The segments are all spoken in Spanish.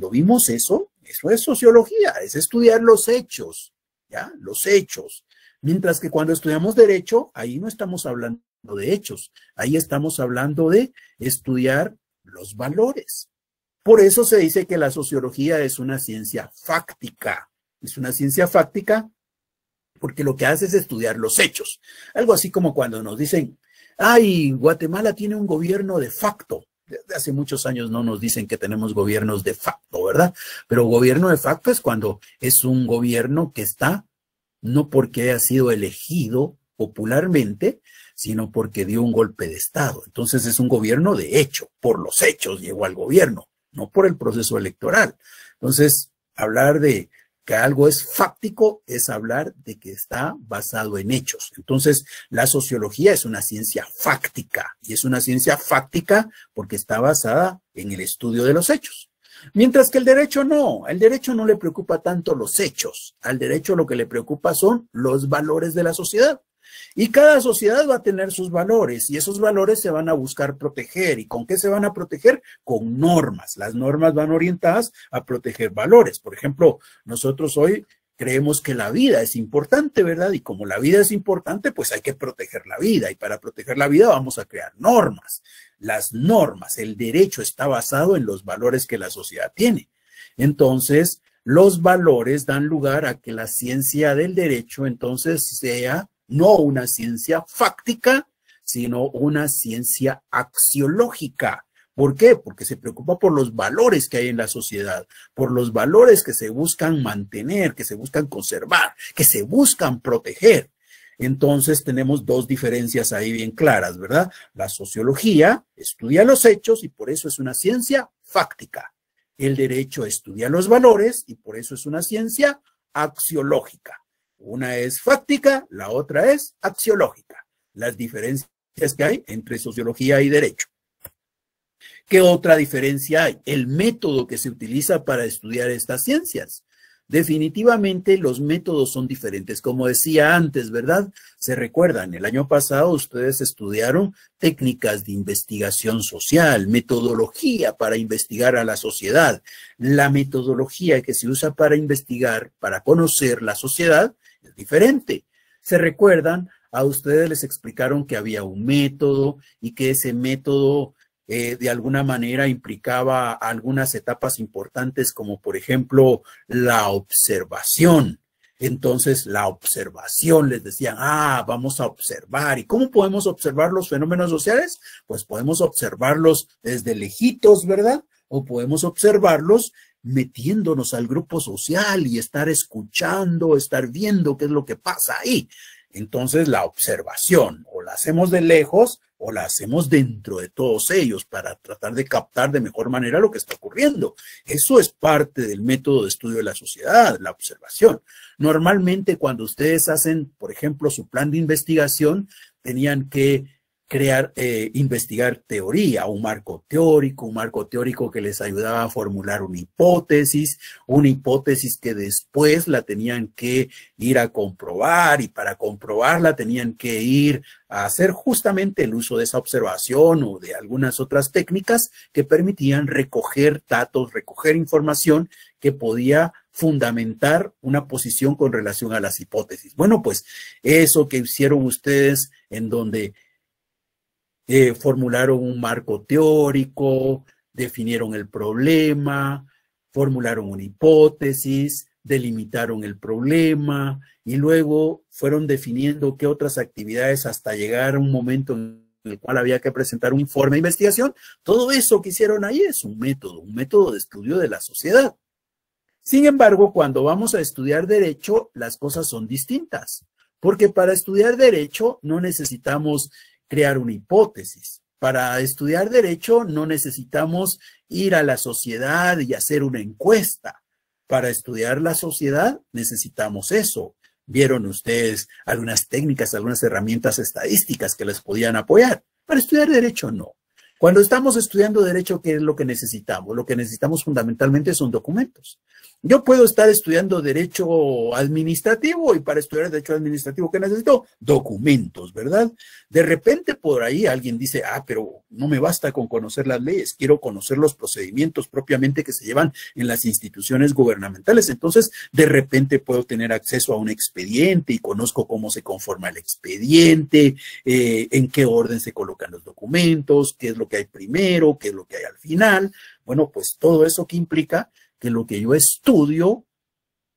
cuando vimos eso, eso es sociología, es estudiar los hechos, ¿ya? Los hechos. Mientras que cuando estudiamos derecho, ahí no estamos hablando de hechos, ahí estamos hablando de estudiar los valores. Por eso se dice que la sociología es una ciencia fáctica. Es una ciencia fáctica porque lo que hace es estudiar los hechos. Algo así como cuando nos dicen, ay, Guatemala tiene un gobierno de facto hace muchos años no nos dicen que tenemos gobiernos de facto, ¿verdad? Pero gobierno de facto es cuando es un gobierno que está no porque haya sido elegido popularmente, sino porque dio un golpe de Estado. Entonces es un gobierno de hecho, por los hechos llegó al gobierno, no por el proceso electoral. Entonces, hablar de que algo es fáctico es hablar de que está basado en hechos. Entonces, la sociología es una ciencia fáctica y es una ciencia fáctica porque está basada en el estudio de los hechos. Mientras que el derecho no, el derecho no le preocupa tanto los hechos, al derecho lo que le preocupa son los valores de la sociedad. Y cada sociedad va a tener sus valores y esos valores se van a buscar proteger. ¿Y con qué se van a proteger? Con normas. Las normas van orientadas a proteger valores. Por ejemplo, nosotros hoy creemos que la vida es importante, ¿verdad? Y como la vida es importante, pues hay que proteger la vida. Y para proteger la vida vamos a crear normas. Las normas, el derecho está basado en los valores que la sociedad tiene. Entonces, los valores dan lugar a que la ciencia del derecho entonces sea no una ciencia fáctica, sino una ciencia axiológica. ¿Por qué? Porque se preocupa por los valores que hay en la sociedad, por los valores que se buscan mantener, que se buscan conservar, que se buscan proteger. Entonces tenemos dos diferencias ahí bien claras, ¿verdad? La sociología estudia los hechos y por eso es una ciencia fáctica. El derecho estudia los valores y por eso es una ciencia axiológica. Una es fáctica, la otra es axiológica, las diferencias que hay entre sociología y derecho. ¿Qué otra diferencia hay? El método que se utiliza para estudiar estas ciencias. Definitivamente los métodos son diferentes. Como decía antes, ¿verdad? Se recuerdan, el año pasado ustedes estudiaron técnicas de investigación social, metodología para investigar a la sociedad. La metodología que se usa para investigar, para conocer la sociedad, es diferente. Se recuerdan, a ustedes les explicaron que había un método y que ese método eh, de alguna manera implicaba algunas etapas importantes como por ejemplo la observación. Entonces la observación les decían, ah, vamos a observar. ¿Y cómo podemos observar los fenómenos sociales? Pues podemos observarlos desde lejitos, ¿verdad? O podemos observarlos metiéndonos al grupo social y estar escuchando, estar viendo qué es lo que pasa ahí. Entonces la observación o la hacemos de lejos o la hacemos dentro de todos ellos para tratar de captar de mejor manera lo que está ocurriendo. Eso es parte del método de estudio de la sociedad, la observación. Normalmente cuando ustedes hacen, por ejemplo, su plan de investigación, tenían que crear, eh, investigar teoría, un marco teórico, un marco teórico que les ayudaba a formular una hipótesis, una hipótesis que después la tenían que ir a comprobar y para comprobarla tenían que ir a hacer justamente el uso de esa observación o de algunas otras técnicas que permitían recoger datos, recoger información que podía fundamentar una posición con relación a las hipótesis. Bueno, pues eso que hicieron ustedes en donde eh, formularon un marco teórico, definieron el problema, formularon una hipótesis, delimitaron el problema y luego fueron definiendo qué otras actividades hasta llegar a un momento en el cual había que presentar un informe de investigación. Todo eso que hicieron ahí es un método, un método de estudio de la sociedad. Sin embargo, cuando vamos a estudiar derecho, las cosas son distintas, porque para estudiar derecho no necesitamos crear una hipótesis. Para estudiar derecho no necesitamos ir a la sociedad y hacer una encuesta. Para estudiar la sociedad necesitamos eso. Vieron ustedes algunas técnicas, algunas herramientas estadísticas que les podían apoyar. Para estudiar derecho no. Cuando estamos estudiando derecho, ¿qué es lo que necesitamos? Lo que necesitamos fundamentalmente son documentos. Yo puedo estar estudiando derecho administrativo y para estudiar derecho administrativo, ¿qué necesito? Documentos, ¿verdad? De repente por ahí alguien dice, ah, pero no me basta con conocer las leyes, quiero conocer los procedimientos propiamente que se llevan en las instituciones gubernamentales. Entonces, de repente puedo tener acceso a un expediente y conozco cómo se conforma el expediente, eh, en qué orden se colocan los documentos, qué es lo que hay primero, qué es lo que hay al final. Bueno, pues todo eso que implica que lo que yo estudio,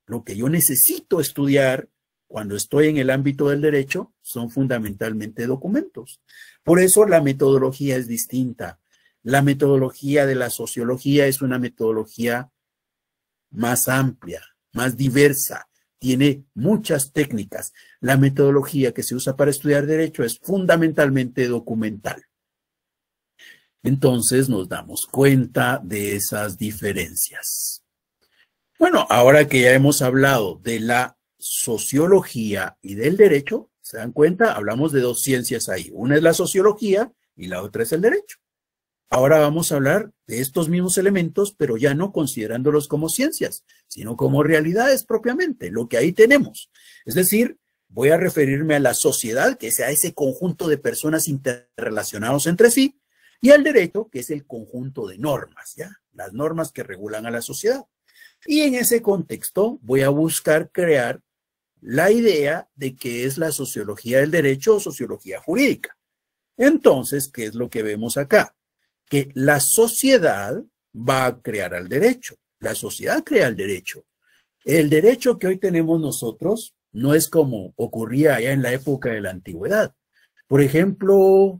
lo que yo necesito estudiar cuando estoy en el ámbito del derecho, son fundamentalmente documentos. Por eso la metodología es distinta. La metodología de la sociología es una metodología más amplia, más diversa, tiene muchas técnicas. La metodología que se usa para estudiar derecho es fundamentalmente documental entonces nos damos cuenta de esas diferencias. Bueno, ahora que ya hemos hablado de la sociología y del derecho, ¿se dan cuenta? Hablamos de dos ciencias ahí. Una es la sociología y la otra es el derecho. Ahora vamos a hablar de estos mismos elementos, pero ya no considerándolos como ciencias, sino como realidades propiamente, lo que ahí tenemos. Es decir, voy a referirme a la sociedad, que sea ese conjunto de personas interrelacionados entre sí, y el derecho, que es el conjunto de normas, ¿ya? Las normas que regulan a la sociedad. Y en ese contexto voy a buscar crear la idea de que es la sociología del derecho o sociología jurídica. Entonces, ¿qué es lo que vemos acá? Que la sociedad va a crear al derecho. La sociedad crea el derecho. El derecho que hoy tenemos nosotros no es como ocurría allá en la época de la antigüedad. Por ejemplo,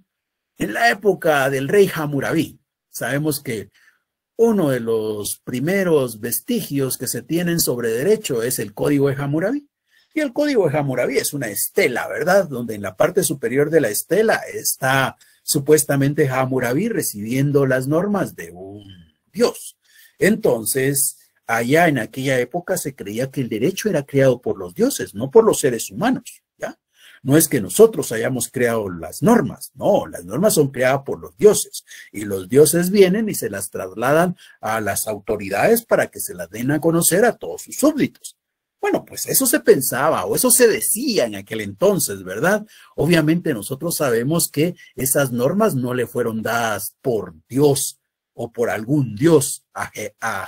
en la época del rey Hammurabi, sabemos que uno de los primeros vestigios que se tienen sobre derecho es el Código de Hammurabi. Y el Código de Hammurabi es una estela, ¿verdad? Donde en la parte superior de la estela está supuestamente Hammurabi recibiendo las normas de un dios. Entonces, allá en aquella época se creía que el derecho era creado por los dioses, no por los seres humanos. No es que nosotros hayamos creado las normas, no, las normas son creadas por los dioses y los dioses vienen y se las trasladan a las autoridades para que se las den a conocer a todos sus súbditos. Bueno, pues eso se pensaba o eso se decía en aquel entonces, ¿verdad? Obviamente nosotros sabemos que esas normas no le fueron dadas por Dios o por algún dios a,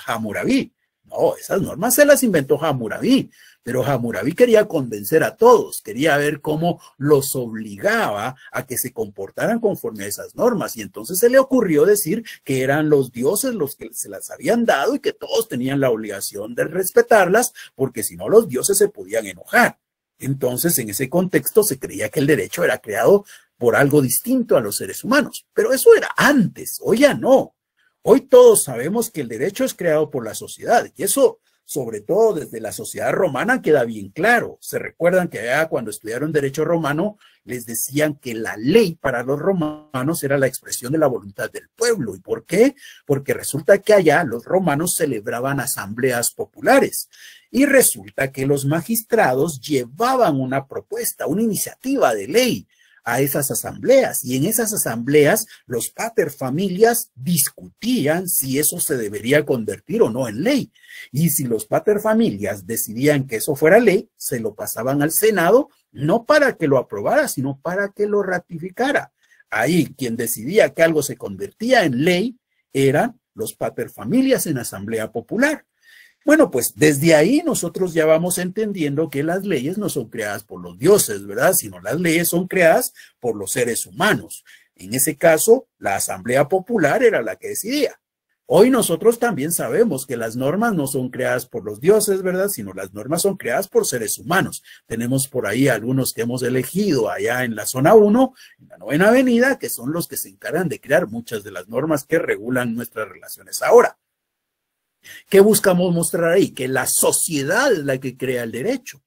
Hammurabi. No, esas normas se las inventó Hammurabi. Pero Hammurabi quería convencer a todos, quería ver cómo los obligaba a que se comportaran conforme a esas normas. Y entonces se le ocurrió decir que eran los dioses los que se las habían dado y que todos tenían la obligación de respetarlas, porque si no los dioses se podían enojar. Entonces, en ese contexto se creía que el derecho era creado por algo distinto a los seres humanos. Pero eso era antes, hoy ya no. Hoy todos sabemos que el derecho es creado por la sociedad y eso sobre todo desde la sociedad romana, queda bien claro. Se recuerdan que allá cuando estudiaron derecho romano les decían que la ley para los romanos era la expresión de la voluntad del pueblo. ¿Y por qué? Porque resulta que allá los romanos celebraban asambleas populares y resulta que los magistrados llevaban una propuesta, una iniciativa de ley a esas asambleas y en esas asambleas los paterfamilias discutían si eso se debería convertir o no en ley. Y si los paterfamilias decidían que eso fuera ley, se lo pasaban al Senado, no para que lo aprobara, sino para que lo ratificara. Ahí quien decidía que algo se convertía en ley eran los paterfamilias en Asamblea Popular. Bueno, pues desde ahí nosotros ya vamos entendiendo que las leyes no son creadas por los dioses, ¿verdad? Sino las leyes son creadas por los seres humanos. En ese caso, la Asamblea Popular era la que decidía. Hoy nosotros también sabemos que las normas no son creadas por los dioses, ¿verdad? Sino las normas son creadas por seres humanos. Tenemos por ahí algunos que hemos elegido allá en la zona 1, en la novena avenida, que son los que se encargan de crear muchas de las normas que regulan nuestras relaciones ahora. ¿Qué buscamos mostrar ahí? Que la sociedad es la que crea el derecho.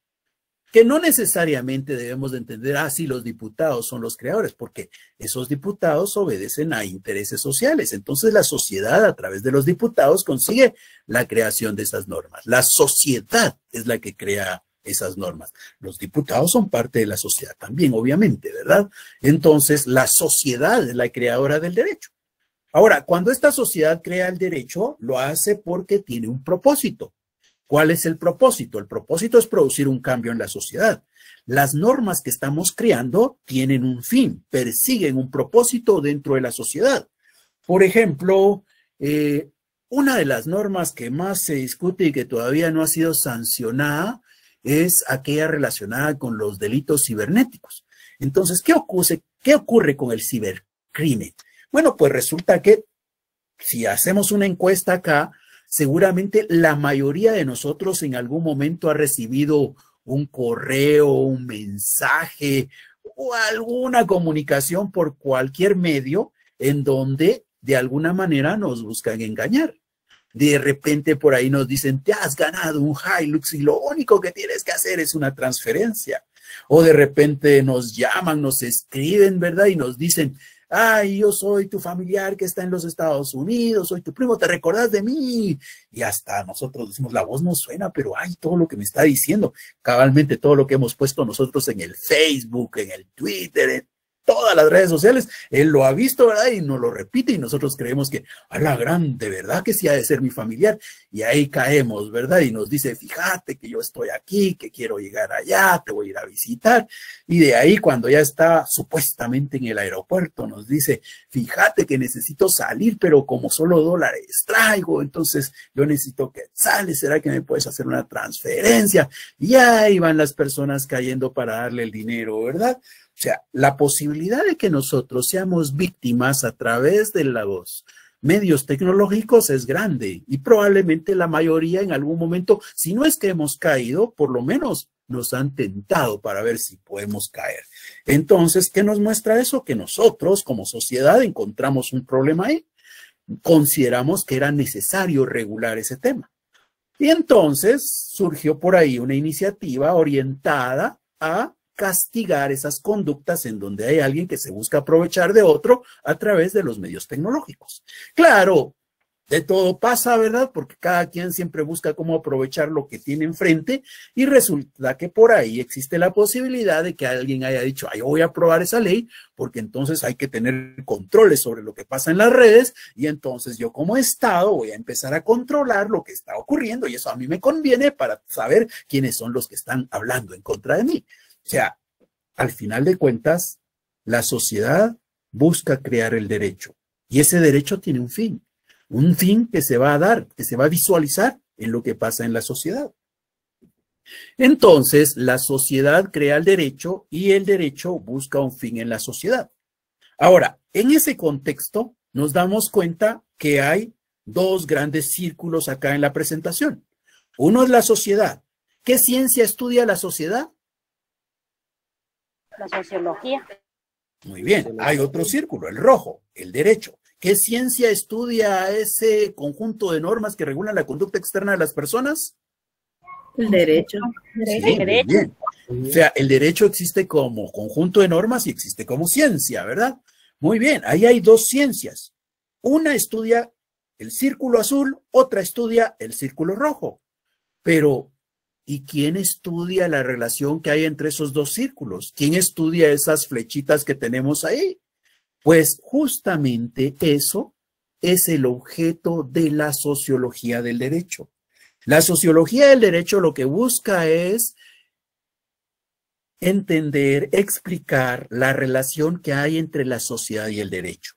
Que no necesariamente debemos entender, ah, sí, los diputados son los creadores, porque esos diputados obedecen a intereses sociales. Entonces la sociedad a través de los diputados consigue la creación de esas normas. La sociedad es la que crea esas normas. Los diputados son parte de la sociedad también, obviamente, ¿verdad? Entonces, la sociedad es la creadora del derecho. Ahora, cuando esta sociedad crea el derecho, lo hace porque tiene un propósito. ¿Cuál es el propósito? El propósito es producir un cambio en la sociedad. Las normas que estamos creando tienen un fin, persiguen un propósito dentro de la sociedad. Por ejemplo, eh, una de las normas que más se discute y que todavía no ha sido sancionada es aquella relacionada con los delitos cibernéticos. Entonces, ¿qué ocurre, qué ocurre con el cibercrimen? Bueno, pues resulta que si hacemos una encuesta acá, seguramente la mayoría de nosotros en algún momento ha recibido un correo, un mensaje o alguna comunicación por cualquier medio en donde de alguna manera nos buscan engañar. De repente por ahí nos dicen, te has ganado un Hilux y lo único que tienes que hacer es una transferencia. O de repente nos llaman, nos escriben, ¿verdad? Y nos dicen, ay, yo soy tu familiar que está en los Estados Unidos, soy tu primo, ¿te recordás de mí? Y hasta nosotros decimos, la voz no suena, pero ay, todo lo que me está diciendo, cabalmente todo lo que hemos puesto nosotros en el Facebook, en el Twitter, todas las redes sociales. Él lo ha visto, ¿verdad? Y nos lo repite y nosotros creemos que, a la gran, de verdad que sí ha de ser mi familiar. Y ahí caemos, ¿verdad? Y nos dice, fíjate que yo estoy aquí, que quiero llegar allá, te voy a ir a visitar. Y de ahí, cuando ya está supuestamente en el aeropuerto, nos dice, fíjate que necesito salir, pero como solo dólares traigo, entonces yo necesito que sales, ¿será que me puedes hacer una transferencia? Y ahí van las personas cayendo para darle el dinero, ¿verdad? O sea, la posibilidad de que nosotros seamos víctimas a través de los medios tecnológicos es grande y probablemente la mayoría en algún momento, si no es que hemos caído, por lo menos nos han tentado para ver si podemos caer. Entonces, ¿qué nos muestra eso? Que nosotros como sociedad encontramos un problema ahí. Consideramos que era necesario regular ese tema. Y entonces surgió por ahí una iniciativa orientada a castigar esas conductas en donde hay alguien que se busca aprovechar de otro a través de los medios tecnológicos. Claro, de todo pasa, ¿verdad? Porque cada quien siempre busca cómo aprovechar lo que tiene enfrente y resulta que por ahí existe la posibilidad de que alguien haya dicho, ay, voy a aprobar esa ley porque entonces hay que tener controles sobre lo que pasa en las redes y entonces yo como Estado voy a empezar a controlar lo que está ocurriendo y eso a mí me conviene para saber quiénes son los que están hablando en contra de mí. O sea, al final de cuentas, la sociedad busca crear el derecho y ese derecho tiene un fin, un fin que se va a dar, que se va a visualizar en lo que pasa en la sociedad. Entonces, la sociedad crea el derecho y el derecho busca un fin en la sociedad. Ahora, en ese contexto, nos damos cuenta que hay dos grandes círculos acá en la presentación. Uno es la sociedad. ¿Qué ciencia estudia la sociedad? la sociología. Muy bien, hay otro círculo, el rojo, el derecho. ¿Qué ciencia estudia ese conjunto de normas que regulan la conducta externa de las personas? El derecho. derecho. O sea, el derecho existe como conjunto de normas y existe como ciencia, ¿verdad? Muy bien, ahí hay dos ciencias. Una estudia el círculo azul, otra estudia el círculo rojo. Pero ¿Y quién estudia la relación que hay entre esos dos círculos? ¿Quién estudia esas flechitas que tenemos ahí? Pues justamente eso es el objeto de la sociología del derecho. La sociología del derecho lo que busca es entender, explicar la relación que hay entre la sociedad y el derecho.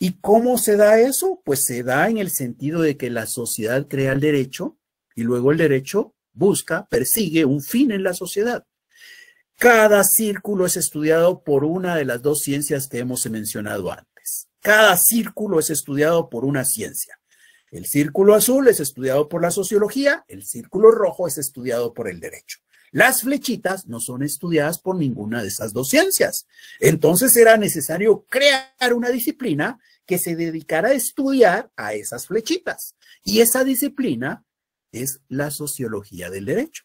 ¿Y cómo se da eso? Pues se da en el sentido de que la sociedad crea el derecho y luego el derecho busca, persigue un fin en la sociedad. Cada círculo es estudiado por una de las dos ciencias que hemos mencionado antes. Cada círculo es estudiado por una ciencia. El círculo azul es estudiado por la sociología, el círculo rojo es estudiado por el derecho. Las flechitas no son estudiadas por ninguna de esas dos ciencias. Entonces era necesario crear una disciplina que se dedicara a estudiar a esas flechitas. Y esa disciplina es la sociología del derecho.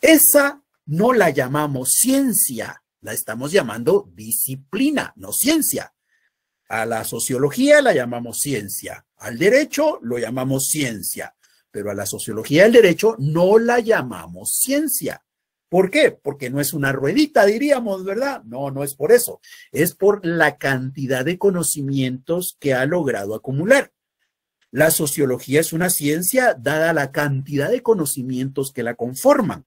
Esa no la llamamos ciencia, la estamos llamando disciplina, no ciencia. A la sociología la llamamos ciencia, al derecho lo llamamos ciencia, pero a la sociología del derecho no la llamamos ciencia. ¿Por qué? Porque no es una ruedita, diríamos, ¿verdad? No, no es por eso. Es por la cantidad de conocimientos que ha logrado acumular. La sociología es una ciencia dada la cantidad de conocimientos que la conforman.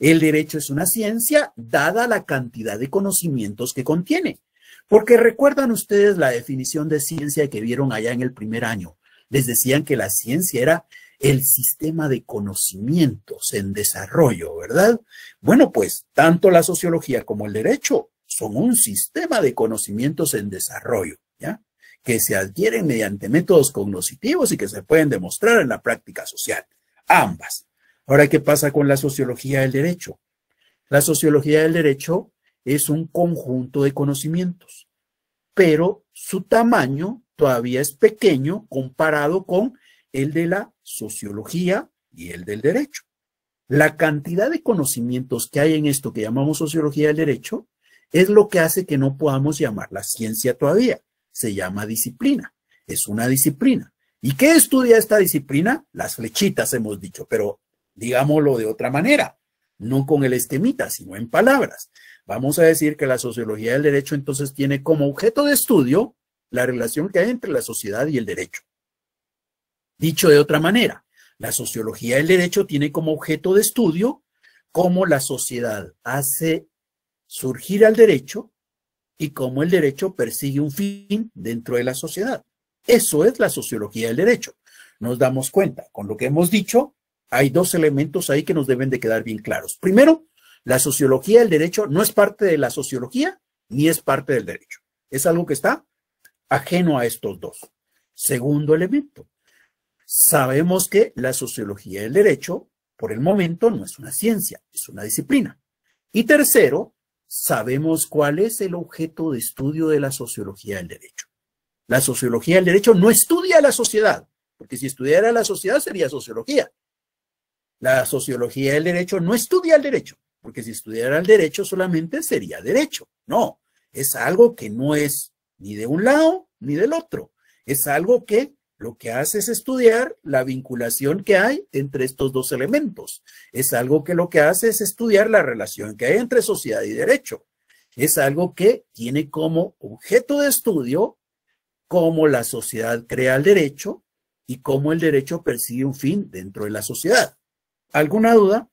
El derecho es una ciencia dada la cantidad de conocimientos que contiene. Porque recuerdan ustedes la definición de ciencia que vieron allá en el primer año. Les decían que la ciencia era el sistema de conocimientos en desarrollo, ¿verdad? Bueno, pues tanto la sociología como el derecho son un sistema de conocimientos en desarrollo, ¿ya? que se adquieren mediante métodos cognoscitivos y que se pueden demostrar en la práctica social. Ambas. Ahora, ¿qué pasa con la sociología del derecho? La sociología del derecho es un conjunto de conocimientos, pero su tamaño todavía es pequeño comparado con el de la sociología y el del derecho. La cantidad de conocimientos que hay en esto que llamamos sociología del derecho es lo que hace que no podamos llamarla ciencia todavía se llama disciplina. Es una disciplina. ¿Y qué estudia esta disciplina? Las flechitas hemos dicho, pero digámoslo de otra manera, no con el estemita, sino en palabras. Vamos a decir que la sociología del derecho entonces tiene como objeto de estudio la relación que hay entre la sociedad y el derecho. Dicho de otra manera, la sociología del derecho tiene como objeto de estudio cómo la sociedad hace surgir al derecho y cómo el derecho persigue un fin dentro de la sociedad. Eso es la sociología del derecho. Nos damos cuenta, con lo que hemos dicho, hay dos elementos ahí que nos deben de quedar bien claros. Primero, la sociología del derecho no es parte de la sociología ni es parte del derecho. Es algo que está ajeno a estos dos. Segundo elemento, sabemos que la sociología del derecho, por el momento, no es una ciencia, es una disciplina. Y tercero, sabemos cuál es el objeto de estudio de la sociología del derecho. La sociología del derecho no estudia la sociedad, porque si estudiara la sociedad sería sociología. La sociología del derecho no estudia el derecho, porque si estudiara el derecho solamente sería derecho. No, es algo que no es ni de un lado ni del otro. Es algo que lo que hace es estudiar la vinculación que hay entre estos dos elementos. Es algo que lo que hace es estudiar la relación que hay entre sociedad y derecho. Es algo que tiene como objeto de estudio cómo la sociedad crea el derecho y cómo el derecho persigue un fin dentro de la sociedad. ¿Alguna duda?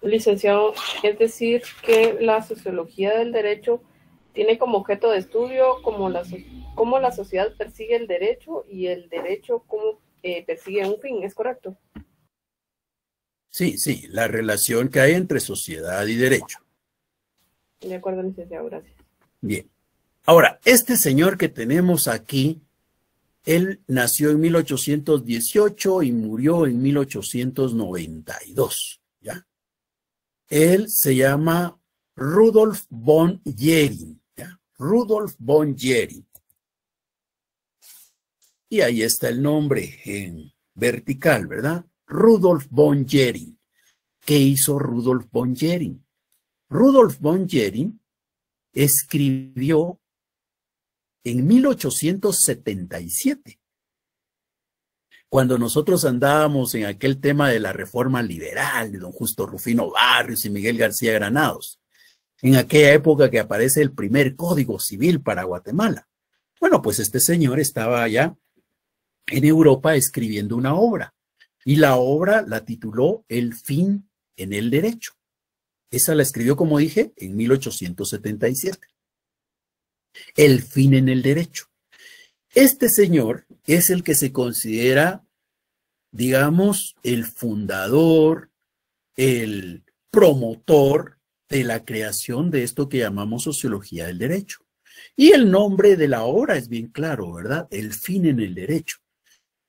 Licenciado, es decir, que la sociología del derecho tiene como objeto de estudio como la sociedad cómo la sociedad persigue el derecho y el derecho cómo eh, persigue un fin, ¿es correcto? Sí, sí, la relación que hay entre sociedad y derecho. De acuerdo, licenciado, gracias. Bien. Ahora, este señor que tenemos aquí, él nació en 1818 y murió en 1892, ¿ya? Él se llama Rudolf von Jering, ¿ya? Rudolf von Jering. Y ahí está el nombre en vertical, ¿verdad? Rudolf von Jering. ¿Qué hizo Rudolf von Jering? Rudolf von Jering escribió en 1877, cuando nosotros andábamos en aquel tema de la reforma liberal de don Justo Rufino Barrios y Miguel García Granados, en aquella época que aparece el primer código civil para Guatemala. Bueno, pues este señor estaba allá en Europa escribiendo una obra y la obra la tituló El fin en el derecho. Esa la escribió, como dije, en 1877. El fin en el derecho. Este señor es el que se considera, digamos, el fundador, el promotor de la creación de esto que llamamos sociología del derecho. Y el nombre de la obra es bien claro, ¿verdad? El fin en el derecho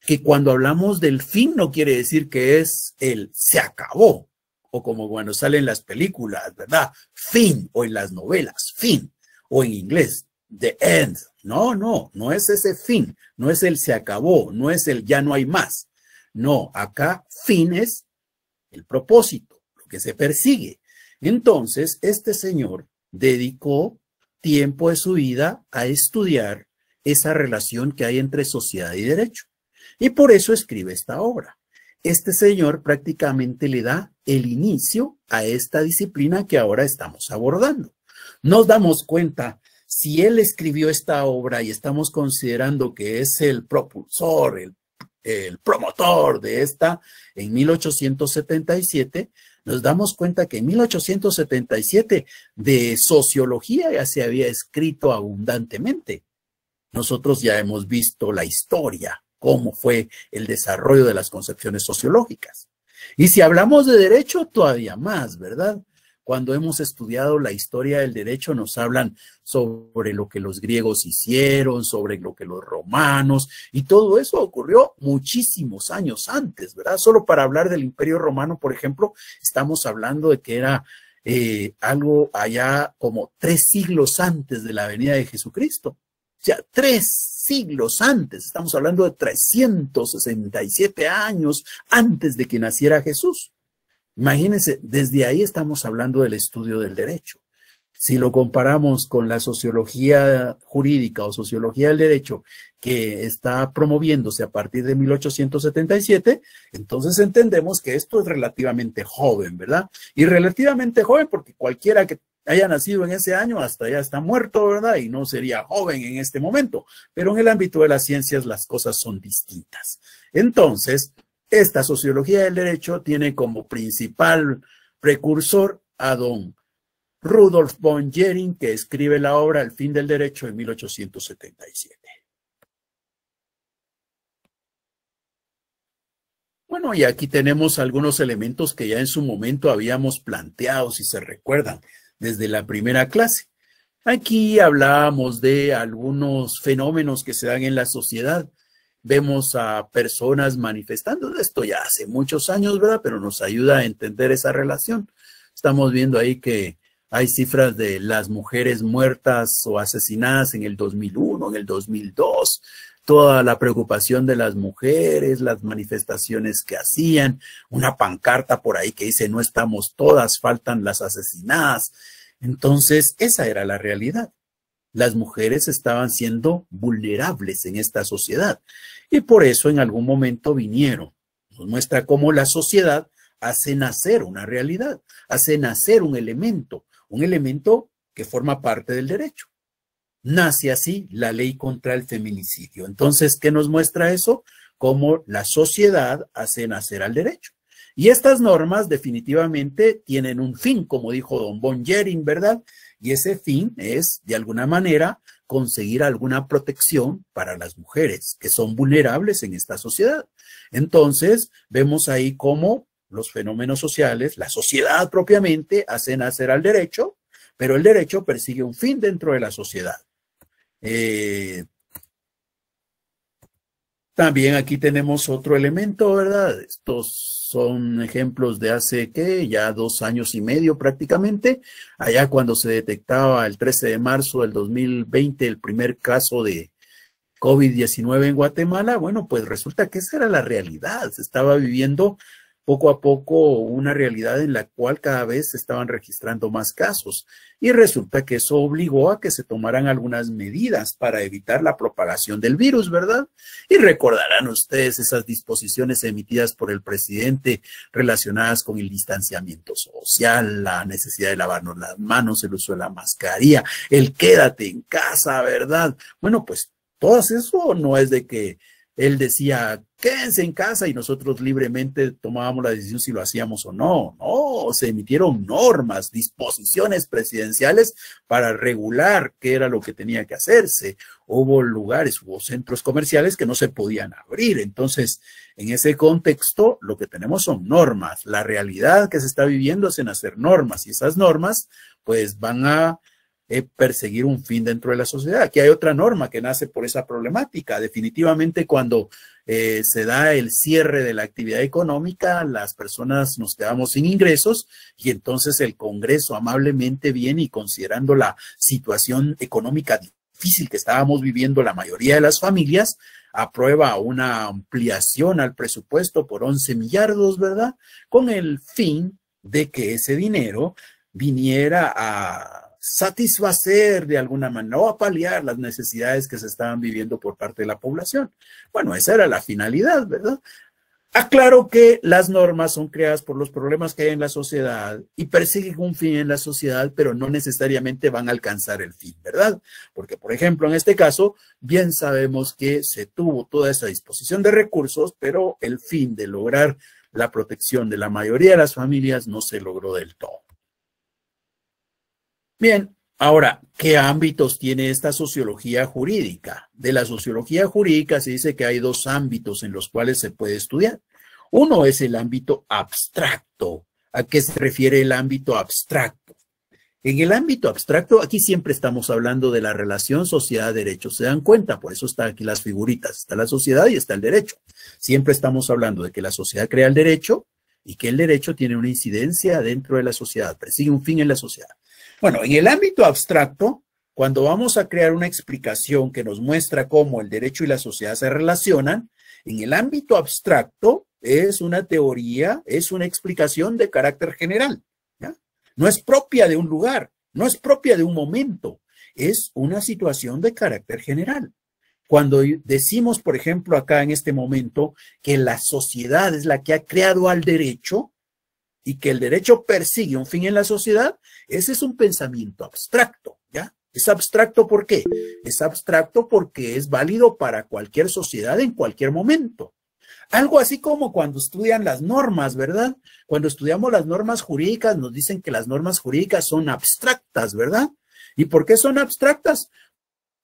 que cuando hablamos del fin no quiere decir que es el se acabó, o como cuando sale en las películas, ¿verdad? Fin, o en las novelas, fin, o en inglés, the end. No, no, no es ese fin, no es el se acabó, no es el ya no hay más. No, acá fin es el propósito, lo que se persigue. Entonces, este señor dedicó tiempo de su vida a estudiar esa relación que hay entre sociedad y derecho. Y por eso escribe esta obra. Este señor prácticamente le da el inicio a esta disciplina que ahora estamos abordando. Nos damos cuenta, si él escribió esta obra y estamos considerando que es el propulsor, el, promotor de esta en 1877, nos damos cuenta que en 1877 de sociología ya se había escrito abundantemente. Nosotros ya hemos visto la historia, cómo fue el desarrollo de las concepciones sociológicas. Y si hablamos de derecho, todavía más, ¿verdad? Cuando hemos estudiado la historia del derecho, nos hablan sobre lo que los griegos hicieron, sobre lo que los romanos, y todo eso ocurrió muchísimos años antes, ¿verdad? Solo para hablar del imperio romano, por ejemplo, estamos hablando de que era eh, algo allá como tres siglos antes de la venida de Jesucristo sea, tres siglos antes, estamos hablando de 367 años antes de que naciera Jesús. Imagínense, desde ahí estamos hablando del estudio del derecho. Si lo comparamos con la sociología jurídica o sociología del derecho que está promoviéndose a partir de 1877, entonces entendemos que esto es relativamente joven, ¿verdad? Y relativamente joven porque cualquiera que haya nacido en ese año hasta ya está muerto, ¿verdad? Y no sería joven en este momento. Pero en el ámbito de las ciencias las cosas son distintas. Entonces, esta sociología del derecho tiene como principal precursor a don Rudolf von Jering, que escribe la obra El fin del derecho en 1877. Bueno, y aquí tenemos algunos elementos que ya en su momento habíamos planteado, si se recuerdan desde la primera clase. Aquí hablamos de algunos fenómenos que se dan en la sociedad. Vemos a personas manifestando esto ya hace muchos años, ¿verdad? Pero nos ayuda a entender esa relación. Estamos viendo ahí que hay cifras de las mujeres muertas o asesinadas en el 2001, en el 2002, toda la preocupación de las mujeres, las manifestaciones que hacían, una pancarta por ahí que dice no estamos todas, faltan las asesinadas. Entonces, esa era la realidad. Las mujeres estaban siendo vulnerables en esta sociedad y por eso en algún momento vinieron. Nos muestra cómo la sociedad hace nacer una realidad, hace nacer un elemento, un elemento que forma parte del derecho nace así la ley contra el feminicidio. Entonces, ¿qué nos muestra eso? Cómo la sociedad hace nacer al derecho. Y estas normas definitivamente tienen un fin, como dijo don Bon ¿verdad? Y ese fin es, de alguna manera, conseguir alguna protección para las mujeres que son vulnerables en esta sociedad. Entonces, vemos ahí cómo los fenómenos sociales, la sociedad propiamente, hacen nacer al derecho, pero el derecho persigue un fin dentro de la sociedad. Eh, también aquí tenemos otro elemento, ¿verdad? Estos son ejemplos de hace, que Ya dos años y medio prácticamente, allá cuando se detectaba el 13 de marzo del 2020 el primer caso de COVID-19 en Guatemala, bueno, pues resulta que esa era la realidad, se estaba viviendo poco a poco una realidad en la cual cada vez se estaban registrando más casos. Y resulta que eso obligó a que se tomaran algunas medidas para evitar la propagación del virus, ¿verdad? Y recordarán ustedes esas disposiciones emitidas por el presidente relacionadas con el distanciamiento social, la necesidad de lavarnos las manos, el uso de la mascarilla, el quédate en casa, ¿verdad? Bueno, pues todo eso no es de que él decía, quédense en casa y nosotros libremente tomábamos la decisión si lo hacíamos o no. No, se emitieron normas, disposiciones presidenciales para regular qué era lo que tenía que hacerse. Hubo lugares, hubo centros comerciales que no se podían abrir. Entonces, en ese contexto, lo que tenemos son normas. La realidad que se está viviendo es en hacer normas y esas normas pues van a es perseguir un fin dentro de la sociedad. Aquí hay otra norma que nace por esa problemática. Definitivamente cuando eh, se da el cierre de la actividad económica, las personas nos quedamos sin ingresos y entonces el Congreso amablemente viene y considerando la situación económica difícil que estábamos viviendo la mayoría de las familias, aprueba una ampliación al presupuesto por 11 millardos, ¿verdad? Con el fin de que ese dinero viniera a satisfacer de alguna manera o a paliar las necesidades que se estaban viviendo por parte de la población. Bueno, esa era la finalidad, ¿verdad? Aclaro que las normas son creadas por los problemas que hay en la sociedad y persiguen un fin en la sociedad, pero no necesariamente van a alcanzar el fin, ¿verdad? Porque, por ejemplo, en este caso, bien sabemos que se tuvo toda esa disposición de recursos, pero el fin de lograr la protección de la mayoría de las familias no se logró del todo. Bien, ahora, ¿qué ámbitos tiene esta sociología jurídica? De la sociología jurídica se dice que hay dos ámbitos en los cuales se puede estudiar. Uno es el ámbito abstracto. ¿A qué se refiere el ámbito abstracto? En el ámbito abstracto, aquí siempre estamos hablando de la relación sociedad-derecho. Se dan cuenta, por eso están aquí las figuritas. Está la sociedad y está el derecho. Siempre estamos hablando de que la sociedad crea el derecho y que el derecho tiene una incidencia dentro de la sociedad, persigue un fin en la sociedad. Bueno, en el ámbito abstracto, cuando vamos a crear una explicación que nos muestra cómo el derecho y la sociedad se relacionan, en el ámbito abstracto es una teoría, es una explicación de carácter general. No es propia de un lugar, no es propia de un momento, es una situación de carácter general. Cuando decimos, por ejemplo, acá en este momento, que la sociedad es la que ha creado al derecho, y que el derecho persigue un fin en la sociedad, ese es un pensamiento abstracto, ¿ya? Es abstracto ¿por qué? Es abstracto porque es válido para cualquier sociedad en cualquier momento. Algo así como cuando estudian las normas, ¿verdad? Cuando estudiamos las normas jurídicas, nos dicen que las normas jurídicas son abstractas, ¿verdad? ¿Y por qué son abstractas?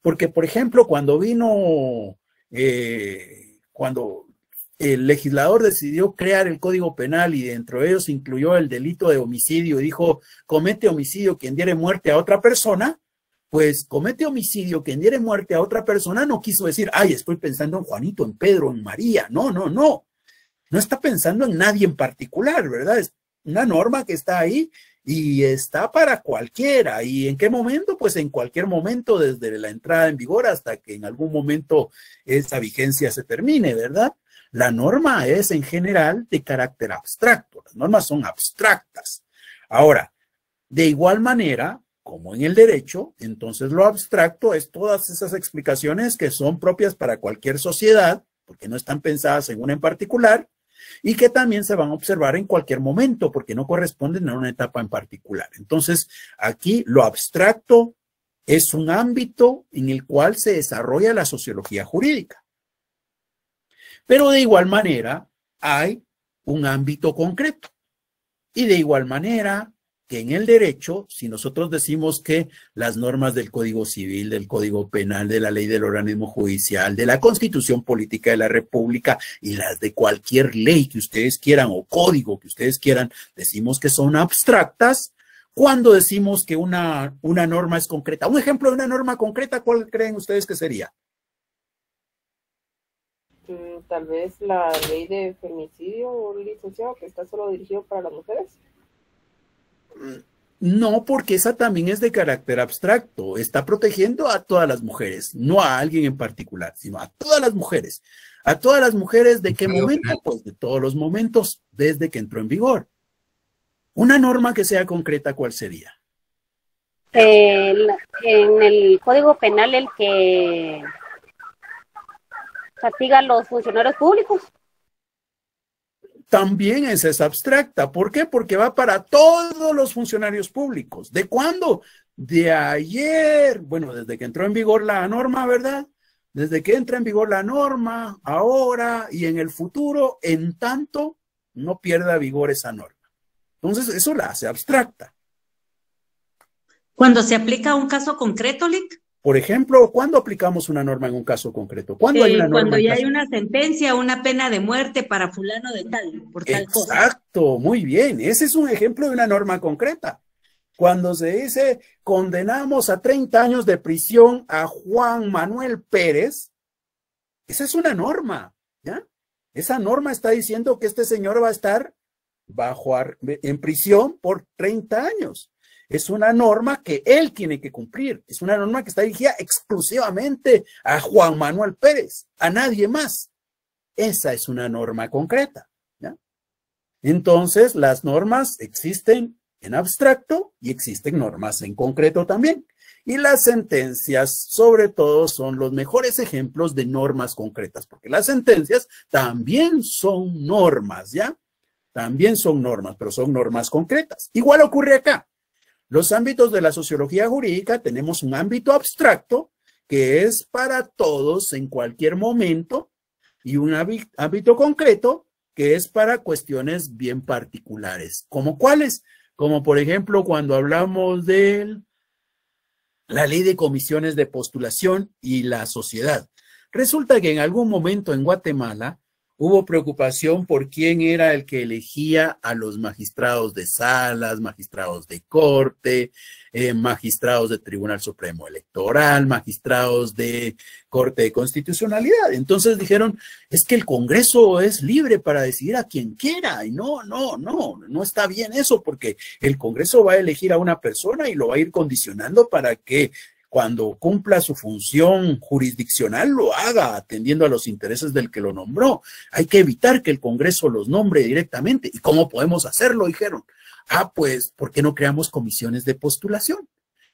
Porque, por ejemplo, cuando vino, eh, cuando el legislador decidió crear el Código Penal y dentro de ellos incluyó el delito de homicidio y dijo, comete homicidio quien diere muerte a otra persona, pues comete homicidio quien diere muerte a otra persona no quiso decir, ay, estoy pensando en Juanito, en Pedro, en María, no, no, no, no está pensando en nadie en particular, ¿verdad? Es una norma que está ahí y está para cualquiera. ¿Y en qué momento? Pues en cualquier momento, desde la entrada en vigor hasta que en algún momento esa vigencia se termine, ¿verdad? La norma es en general de carácter abstracto, las normas son abstractas. Ahora, de igual manera, como en el derecho, entonces lo abstracto es todas esas explicaciones que son propias para cualquier sociedad, porque no están pensadas en una en particular, y que también se van a observar en cualquier momento, porque no corresponden a una etapa en particular. Entonces, aquí lo abstracto es un ámbito en el cual se desarrolla la sociología jurídica. Pero de igual manera hay un ámbito concreto. Y de igual manera que en el derecho, si nosotros decimos que las normas del Código Civil, del Código Penal, de la ley del organismo judicial, de la Constitución Política de la República y las de cualquier ley que ustedes quieran o código que ustedes quieran, decimos que son abstractas, cuando decimos que una, una norma es concreta, un ejemplo de una norma concreta, ¿cuál creen ustedes que sería? Mm, tal vez la ley de femicidio, licenciado, que está solo dirigido para las mujeres? Mm, no, porque esa también es de carácter abstracto. Está protegiendo a todas las mujeres, no a alguien en particular, sino a todas las mujeres. A todas las mujeres, ¿de qué momento? Pues de todos los momentos, desde que entró en vigor. Una norma que sea concreta, ¿cuál sería? Eh, en el Código Penal, el que fatiga a los funcionarios públicos. También esa es abstracta. ¿Por qué? Porque va para todos los funcionarios públicos. ¿De cuándo? De ayer. Bueno, desde que entró en vigor la norma, ¿verdad? Desde que entra en vigor la norma, ahora y en el futuro, en tanto no pierda vigor esa norma. Entonces, eso la hace abstracta. Cuando se aplica a un caso concreto, Lick. Por ejemplo, ¿cuándo aplicamos una norma en un caso concreto? Eh, cuando ya hay una sentencia, una pena de muerte para fulano de tal, por tal cosa. Exacto, muy bien. Ese es un ejemplo de una norma concreta. Cuando se dice condenamos a 30 años de prisión a Juan Manuel Pérez, esa es una norma, ¿ya? Esa norma está diciendo que este señor va a estar bajo en prisión por 30 años es una norma que él tiene que cumplir, es una norma que está dirigida exclusivamente a Juan Manuel Pérez, a nadie más. Esa es una norma concreta. ¿ya? Entonces, las normas existen en abstracto y existen normas en concreto también. Y las sentencias, sobre todo, son los mejores ejemplos de normas concretas, porque las sentencias también son normas, ¿ya? También son normas, pero son normas concretas. Igual ocurre acá. Los ámbitos de la sociología jurídica tenemos un ámbito abstracto que es para todos en cualquier momento y un ámbito concreto que es para cuestiones bien particulares. ¿Como cuáles? Como por ejemplo cuando hablamos de la ley de comisiones de postulación y la sociedad. Resulta que en algún momento en Guatemala Hubo preocupación por quién era el que elegía a los magistrados de salas, magistrados de corte, eh, magistrados de Tribunal Supremo Electoral, magistrados de Corte de Constitucionalidad. Entonces dijeron, es que el Congreso es libre para decidir a quien quiera. Y no, no, no, no está bien eso porque el Congreso va a elegir a una persona y lo va a ir condicionando para que cuando cumpla su función jurisdiccional lo haga atendiendo a los intereses del que lo nombró. Hay que evitar que el Congreso los nombre directamente. ¿Y cómo podemos hacerlo? Dijeron. Ah, pues, ¿por qué no creamos comisiones de postulación?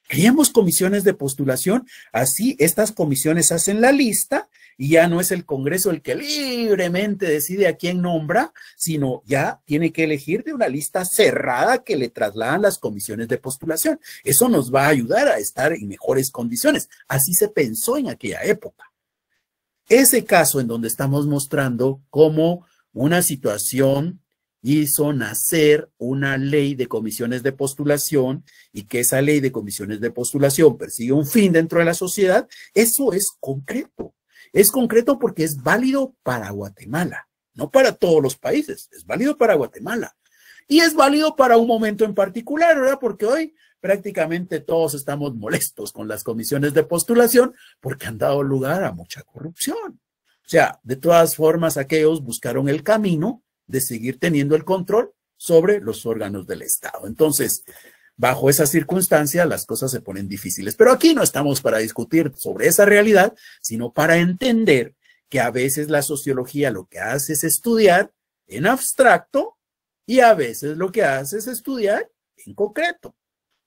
Creamos comisiones de postulación, así estas comisiones hacen la lista y ya no es el Congreso el que libremente decide a quién nombra, sino ya tiene que elegir de una lista cerrada que le trasladan las comisiones de postulación. Eso nos va a ayudar a estar en mejores condiciones. Así se pensó en aquella época. Ese caso en donde estamos mostrando cómo una situación hizo nacer una ley de comisiones de postulación y que esa ley de comisiones de postulación persigue un fin dentro de la sociedad, eso es concreto. Es concreto porque es válido para Guatemala, no para todos los países, es válido para Guatemala. Y es válido para un momento en particular, ¿verdad? Porque hoy prácticamente todos estamos molestos con las comisiones de postulación porque han dado lugar a mucha corrupción. O sea, de todas formas, aquellos buscaron el camino de seguir teniendo el control sobre los órganos del Estado. Entonces, Bajo esa circunstancia las cosas se ponen difíciles. Pero aquí no estamos para discutir sobre esa realidad, sino para entender que a veces la sociología lo que hace es estudiar en abstracto y a veces lo que hace es estudiar en concreto.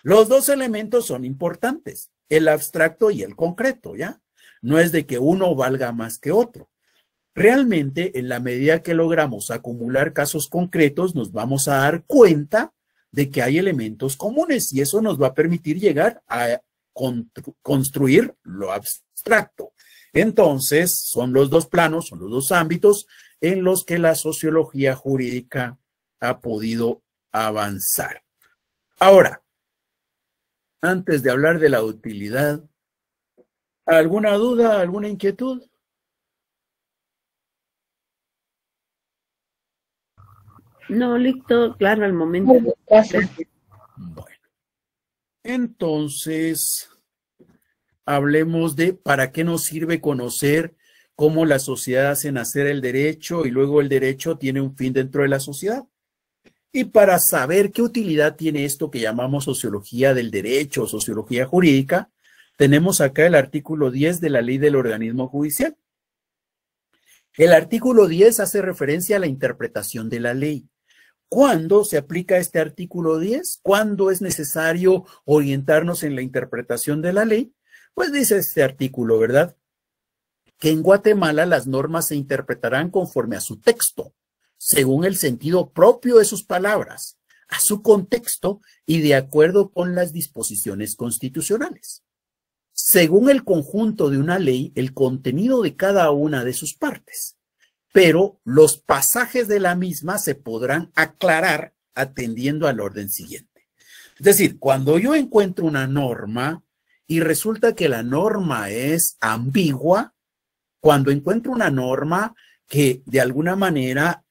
Los dos elementos son importantes, el abstracto y el concreto, ¿ya? No es de que uno valga más que otro. Realmente, en la medida que logramos acumular casos concretos, nos vamos a dar cuenta de que hay elementos comunes y eso nos va a permitir llegar a construir lo abstracto. Entonces, son los dos planos, son los dos ámbitos en los que la sociología jurídica ha podido avanzar. Ahora, antes de hablar de la utilidad, ¿alguna duda, alguna inquietud? No, listo, claro, al momento. Bueno. Entonces, hablemos de para qué nos sirve conocer cómo la sociedad hace nacer el derecho y luego el derecho tiene un fin dentro de la sociedad. Y para saber qué utilidad tiene esto que llamamos sociología del derecho, o sociología jurídica, tenemos acá el artículo 10 de la ley del organismo judicial. El artículo 10 hace referencia a la interpretación de la ley. ¿Cuándo se aplica este artículo 10? ¿Cuándo es necesario orientarnos en la interpretación de la ley? Pues dice este artículo, ¿verdad? Que en Guatemala las normas se interpretarán conforme a su texto, según el sentido propio de sus palabras, a su contexto y de acuerdo con las disposiciones constitucionales. Según el conjunto de una ley, el contenido de cada una de sus partes pero los pasajes de la misma se podrán aclarar atendiendo al orden siguiente. Es decir, cuando yo encuentro una norma y resulta que la norma es ambigua, cuando encuentro una norma que de alguna manera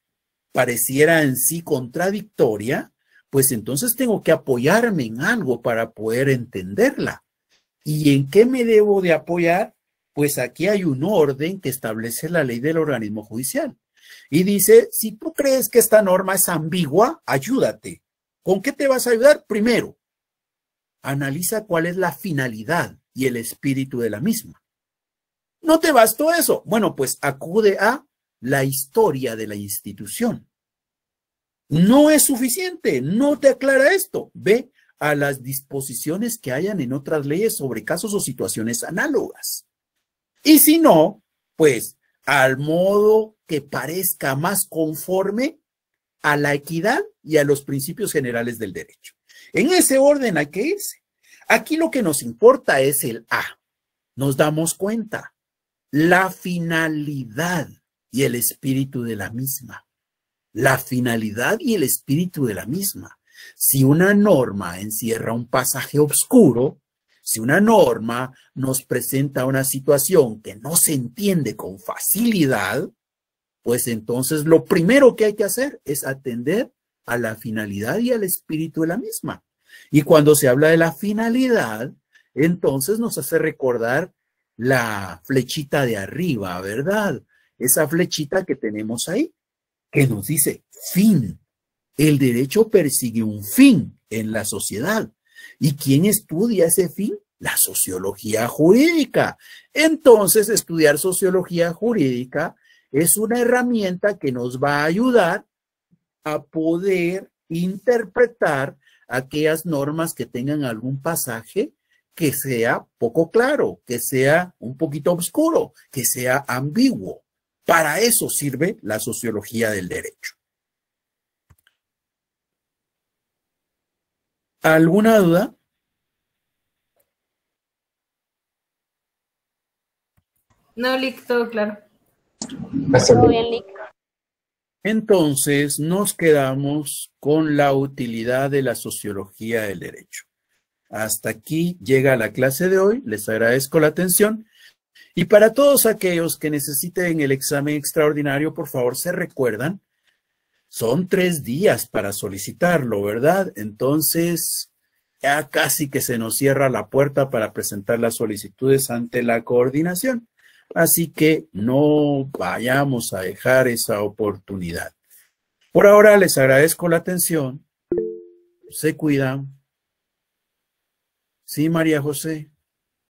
pareciera en sí contradictoria, pues entonces tengo que apoyarme en algo para poder entenderla. ¿Y en qué me debo de apoyar? Pues aquí hay un orden que establece la ley del organismo judicial. Y dice, si tú crees que esta norma es ambigua, ayúdate. ¿Con qué te vas a ayudar? Primero, analiza cuál es la finalidad y el espíritu de la misma. ¿No te bastó eso? Bueno, pues acude a la historia de la institución. No es suficiente, no te aclara esto. Ve a las disposiciones que hayan en otras leyes sobre casos o situaciones análogas. Y si no, pues al modo que parezca más conforme a la equidad y a los principios generales del derecho. En ese orden hay que irse. Aquí lo que nos importa es el A. Nos damos cuenta, la finalidad y el espíritu de la misma. La finalidad y el espíritu de la misma. Si una norma encierra un pasaje oscuro, si una norma nos presenta una situación que no se entiende con facilidad, pues entonces lo primero que hay que hacer es atender a la finalidad y al espíritu de la misma. Y cuando se habla de la finalidad, entonces nos hace recordar la flechita de arriba, ¿verdad? Esa flechita que tenemos ahí, que nos dice fin. El derecho persigue un fin en la sociedad. ¿Y quién estudia ese fin? La sociología jurídica. Entonces, estudiar sociología jurídica es una herramienta que nos va a ayudar a poder interpretar aquellas normas que tengan algún pasaje que sea poco claro, que sea un poquito oscuro, que sea ambiguo. Para eso sirve la sociología del derecho. ¿Alguna duda? No, Lick, todo claro. bien, Entonces nos quedamos con la utilidad de la sociología del derecho. Hasta aquí llega la clase de hoy, les agradezco la atención y para todos aquellos que necesiten el examen extraordinario, por favor se recuerdan son tres días para solicitarlo, ¿verdad? Entonces, ya casi que se nos cierra la puerta para presentar las solicitudes ante la coordinación. Así que no vayamos a dejar esa oportunidad. Por ahora les agradezco la atención. Se cuidan. Sí, María José.